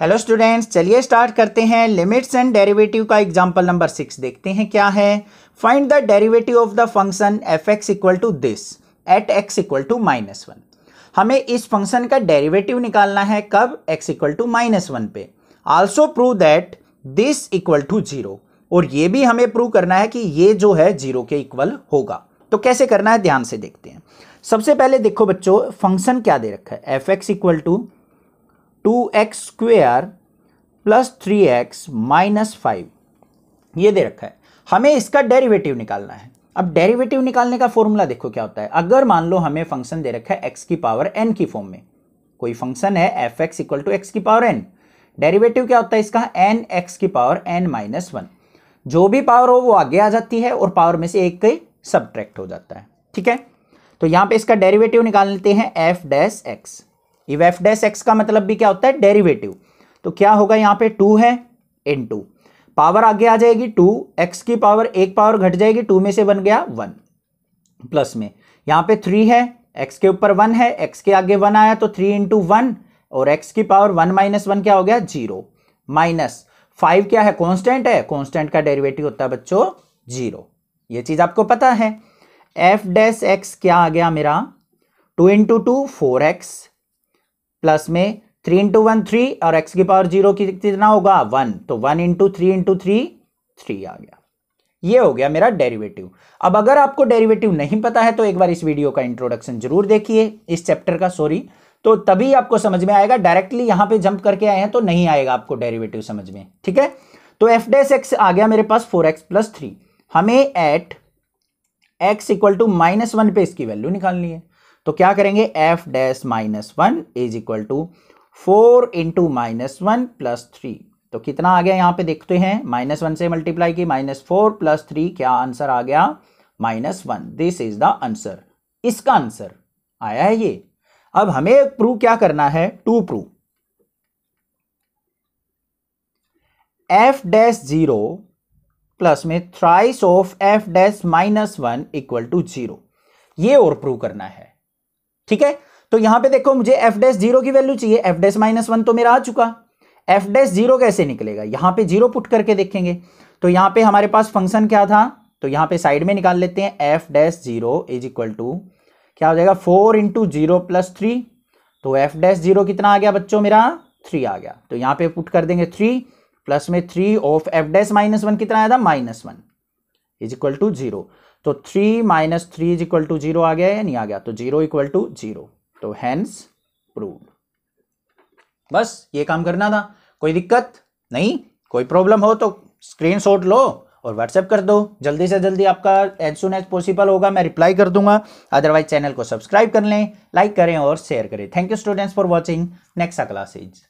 hello students चलिए start करते हैं लिमिट्स एंड डेरिवेटिव का एग्जांपल नंबर सिक्स देखते हैं क्या है find the derivative of the function f x equal to this at x equal to minus one हमें इस फंक्शन का डेरिवेटिव निकालना है कब x equal to minus one पे also prove that this equal to zero और ये भी हमें प्रूव करना है कि ये जो है जीरो के इक्वल होगा तो कैसे करना है ध्यान से देखते हैं सबसे पहले देखो बच्चों फंक्शन क्या दे रखा है f x equal to two x square plus three x minus five ये दे रखा है हमें इसका डेरिवेटिव निकालना है अब डेरिवेटिव निकालने का फॉर्मूला देखो क्या होता है अगर मान लो हमें फंक्शन दे रखा है x की पावर एन की फॉर्म में कोई फंक्शन है f x equal to x की पावर एन डेरिवेटिव क्या होता है इसका एन एक्स की पावर एन माइनस वन जो भी पावर हो वो आगे आ जाती है और पावर में से एक कई सब्ट्रैक्ट हो जाता है ठीक है तो यहां पे इसका डेरिवेटिव निकाल लेते हैं एफ डैश एक्स इव एफ डैश एक्स का मतलब भी क्या होता है डेरिवेटिव तो क्या होगा यहाँ पे टू है इन टू पावर आगे आ जाएगी टू एक्स की पावर एक पावर घट जाएगी टू में से बन गया वन प्लस में यहाँ पे थ्री है एक्स के ऊपर वन है एक्स के आगे वन आया तो थ्री इंटू वन और एक्स की पावर वन माइनस वन क्या हो गया जीरो माइनस फाइव क्या है कॉन्स्टेंट है कॉन्स्टेंट का डेरिवेटिव होता है बच्चों जीरो ये चीज़ आपको पता है एफ डैश एक्स क्या आ गया मेरा two into two four x plus में थ्री इंटू वन थ्री और एक्स की पावर जीरो कितना होगा वन तो one into three into three three आ गया ये हो गया मेरा डेरिवेटिव अब अगर आपको डेरिवेटिव नहीं पता है तो एक बार इस वीडियो का इंट्रोडक्शन जरूर देखिए इस चैप्टर का सॉरी तो तभी आपको समझ में आएगा डायरेक्टली यहां पे जंप करके आए हैं तो नहीं आएगा आपको डेरिवेटिव समझ में ठीक है तो एफ डेस एक्स आ गया मेरे पास फोर एक्स प्लस थ्री हमें at x equal to minus one पे इसकी वैल्यू निकालनी है तो क्या करेंगे f dash minus one is equal to four into minus one plus three तो कितना आ गया यहाँ पे देखते हैं माइनस वन से मल्टीप्लाई की माइनस फोर प्लस थ्री क्या आंसर आ गया minus one this is the answer इसका आंसर आया है ये अब हमें प्रूव क्या करना है to prove f dash zero plus में thrice of f dash minus one equal to zero ये और प्रूव करना है ठीक है तो यहां पे देखो मुझे एफ डैश जीरो की वैल्यू चाहिए एफ डैश माइनस वन तो मेरा आ चुका एफ डैश जीरो कैसे निकलेगा यहां पे जीरो पुट करके देखेंगे तो यहां पे हमारे पास फंक्शन क्या था तो यहां पे साइड में निकाल लेते हैं f dash zero is equal to क्या हो जाएगा four into zero plus three तो एफ डैश जीरो कितना आ गया बच्चों मेरा थ्री आ गया तो यहां पे पुट कर देंगे थ्री प्लस में three of f dash minus one कितना आया था minus one is equal to zero तो three minus three is equal to zero आ गया या नहीं आ गया तो जीरो इक्वल टू जीरो तो हैंस प्रूव बस ये काम करना था कोई दिक्कत नहीं कोई प्रॉब्लम हो तो शॉट लो और व्हाट्सएप कर दो जल्दी से जल्दी आपका एज सुन एज पॉसिबल होगा मैं रिप्लाई कर दूंगा अदरवाइज चैनल को सब्सक्राइब कर लें लाइक करें और शेयर करें thank you students for watching next classes